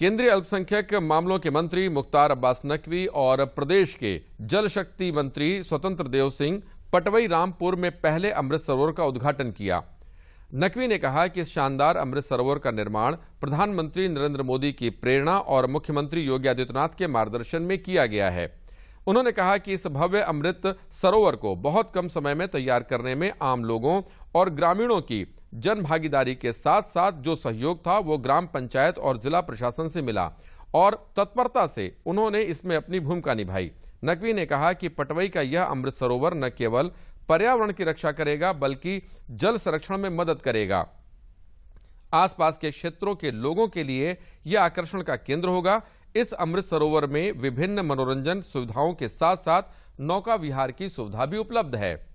केंद्रीय अल्पसंख्यक मामलों के मंत्री मुख्तार अब्बास नकवी और प्रदेश के जल शक्ति मंत्री स्वतंत्र देव सिंह पटवई रामपुर में पहले अमृत सरोवर का उद्घाटन किया नकवी ने कहा कि इस शानदार अमृत सरोवर का निर्माण प्रधानमंत्री नरेंद्र मोदी की प्रेरणा और मुख्यमंत्री योगी आदित्यनाथ के मार्गदर्शन में किया गया है उन्होंने कहा कि इस भव्य अमृत सरोवर को बहुत कम समय में तैयार करने में आम लोगों और ग्रामीणों की जन भागीदारी के साथ साथ जो सहयोग था वो ग्राम पंचायत और जिला प्रशासन से मिला और तत्परता से उन्होंने इसमें अपनी भूमिका निभाई नकवी ने कहा कि पटवई का यह अमृत सरोवर न केवल पर्यावरण की रक्षा करेगा बल्कि जल संरक्षण में मदद करेगा आसपास के क्षेत्रों के लोगों के लिए यह आकर्षण का केंद्र होगा इस अमृत सरोवर में विभिन्न मनोरंजन सुविधाओं के साथ साथ नौका विहार की सुविधा भी उपलब्ध है